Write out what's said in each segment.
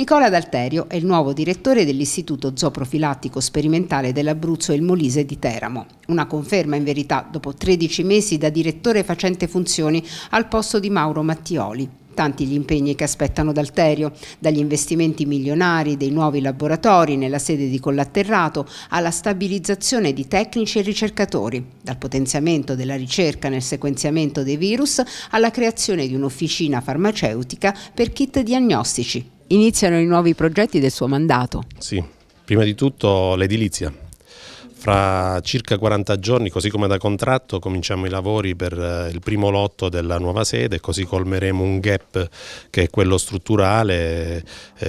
Nicola D'Alterio è il nuovo direttore dell'Istituto Zooprofilattico Sperimentale dell'Abruzzo e il Molise di Teramo. Una conferma in verità dopo 13 mesi da direttore facente funzioni al posto di Mauro Mattioli. Tanti gli impegni che aspettano D'Alterio, dagli investimenti milionari dei nuovi laboratori nella sede di Collatterrato alla stabilizzazione di tecnici e ricercatori, dal potenziamento della ricerca nel sequenziamento dei virus alla creazione di un'officina farmaceutica per kit diagnostici iniziano i nuovi progetti del suo mandato. Sì, prima di tutto l'edilizia. Fra circa 40 giorni, così come da contratto, cominciamo i lavori per eh, il primo lotto della nuova sede, così colmeremo un gap che è quello strutturale eh,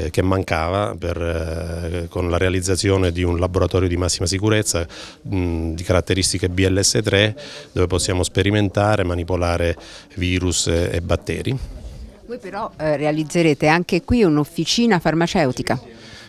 eh che mancava per, eh, con la realizzazione di un laboratorio di massima sicurezza mh, mm, di caratteristiche BLS3 dove possiamo sperimentare, manipolare virus e, e batteri. Voi però eh, realizzerete anche qui un'officina farmaceutica.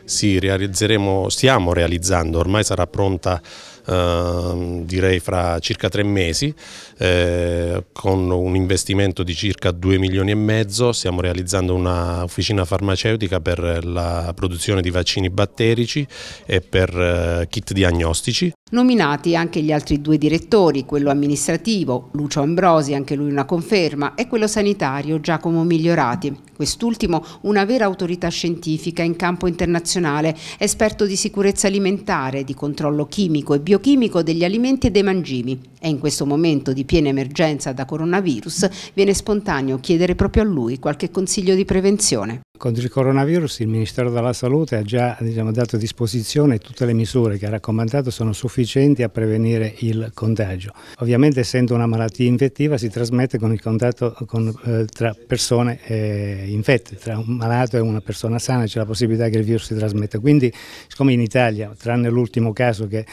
Sì, realizzeremo, stiamo realizzando, ormai sarà pronta eh, direi fra circa tre mesi eh, con un investimento di circa 2 milioni e mezzo stiamo realizzando una officina farmaceutica per la produzione di vaccini batterici e per eh, kit diagnostici Nominati anche gli altri due direttori, quello amministrativo, Lucio Ambrosi, anche lui una conferma, e quello sanitario, Giacomo Migliorati quest'ultimo una vera autorità scientifica in campo internazionale, esperto di sicurezza alimentare, di controllo chimico e biochimico degli alimenti e dei mangimi. E in questo momento di piena emergenza da coronavirus viene spontaneo chiedere proprio a lui qualche consiglio di prevenzione. Contro il coronavirus il Ministero della Salute ha già diciamo, dato a disposizione tutte le misure che ha raccomandato sono sufficienti a prevenire il contagio. Ovviamente essendo una malattia infettiva si trasmette con il contatto con, eh, tra persone eh, infetti, tra un malato e una persona sana c'è la possibilità che il virus si trasmetta. Quindi, siccome in Italia, tranne l'ultimo caso che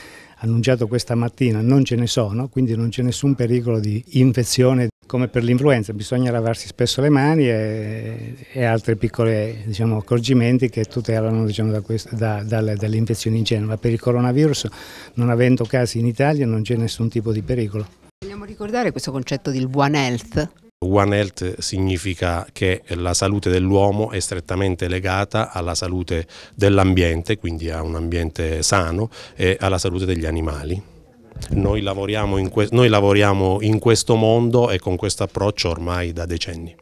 annunciato questa mattina, non ce ne sono, quindi non c'è nessun pericolo di infezione come per l'influenza, bisogna lavarsi spesso le mani e, e altri piccoli diciamo, accorgimenti che tutelano diciamo, da questo, da, dalle, dalle infezioni in genere. Ma per il coronavirus, non avendo casi in Italia, non c'è nessun tipo di pericolo. Vogliamo ricordare questo concetto del One Health? One Health significa che la salute dell'uomo è strettamente legata alla salute dell'ambiente, quindi a un ambiente sano e alla salute degli animali. Noi lavoriamo in, noi lavoriamo in questo mondo e con questo approccio ormai da decenni.